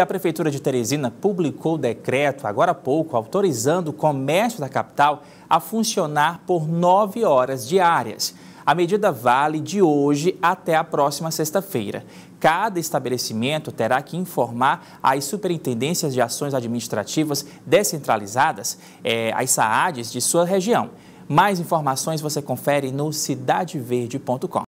A Prefeitura de Teresina publicou decreto, agora há pouco, autorizando o comércio da capital a funcionar por nove horas diárias. A medida vale de hoje até a próxima sexta-feira. Cada estabelecimento terá que informar às Superintendências de Ações Administrativas Descentralizadas, é, as SAADs, de sua região. Mais informações você confere no cidadeverde.com.